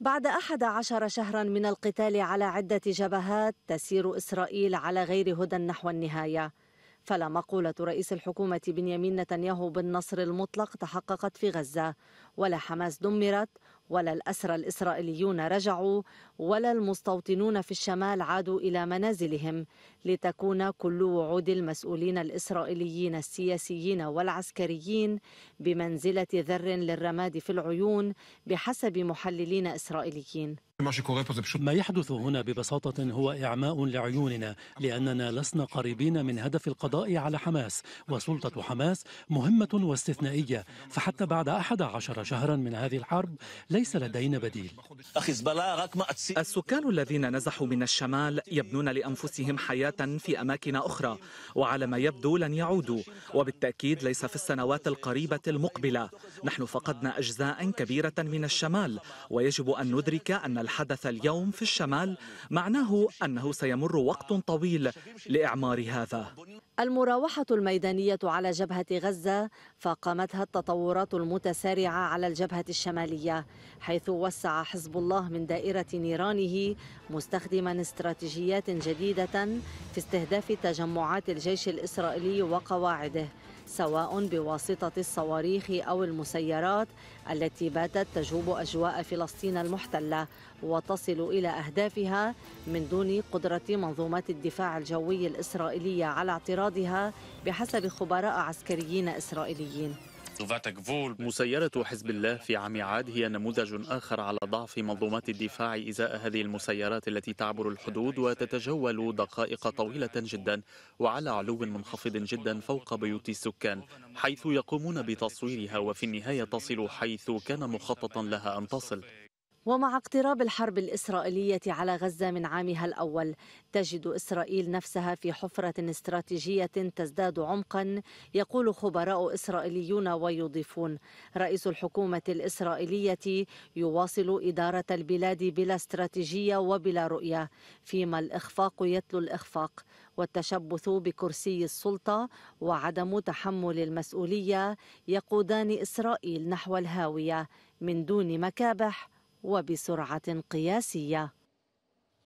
بعد أحد عشر شهرا من القتال على عدة جبهات تسير إسرائيل على غير هدى نحو النهاية فلا مقولة رئيس الحكومة بنيامين نتنياهو بالنصر المطلق تحققت في غزة ولا حماس دمرت ولا الأسرى الإسرائيليون رجعوا ولا المستوطنون في الشمال عادوا إلى منازلهم لتكون كل وعود المسؤولين الإسرائيليين السياسيين والعسكريين بمنزلة ذر للرماد في العيون بحسب محللين إسرائيليين ما يحدث هنا ببساطة هو إعماء لعيوننا لأننا لسنا قريبين من هدف القضاء على حماس وسلطة حماس مهمة واستثنائية فحتى بعد 11 شهرا من هذه الحرب ليس لدينا بديل السكان الذين نزحوا من الشمال يبنون لأنفسهم حياة في أماكن أخرى وعلى ما يبدو لن يعودوا وبالتأكيد ليس في السنوات القريبة المقبلة نحن فقدنا أجزاء كبيرة من الشمال ويجب أن ندرك أن الحدث اليوم في الشمال معناه أنه سيمر وقت طويل لإعمار هذا المراوحة الميدانية على جبهة غزة فاقمتها التطورات المتسارعة على الجبهة الشمالية حيث وسع حزب الله من دائرة نيرانه مستخدما استراتيجيات جديدة في استهداف تجمعات الجيش الإسرائيلي وقواعده سواء بواسطة الصواريخ أو المسيرات التي باتت تجوب أجواء فلسطين المحتلة وتصل إلى أهدافها من دون قدرة منظومات الدفاع الجوي الإسرائيلية على اعتراضها بحسب خبراء عسكريين إسرائيليين مسيرة حزب الله في عام عاد هي نموذج آخر على ضعف منظومات الدفاع إزاء هذه المسيرات التي تعبر الحدود وتتجول دقائق طويلة جدا وعلى علو منخفض جدا فوق بيوت السكان حيث يقومون بتصويرها وفي النهاية تصل حيث كان مخططا لها أن تصل ومع اقتراب الحرب الإسرائيلية على غزة من عامها الأول تجد إسرائيل نفسها في حفرة استراتيجية تزداد عمقا يقول خبراء إسرائيليون ويضيفون رئيس الحكومة الإسرائيلية يواصل إدارة البلاد بلا استراتيجية وبلا رؤية فيما الإخفاق يتلو الإخفاق والتشبث بكرسي السلطة وعدم تحمل المسؤولية يقودان إسرائيل نحو الهاوية من دون مكابح وبسرعة قياسية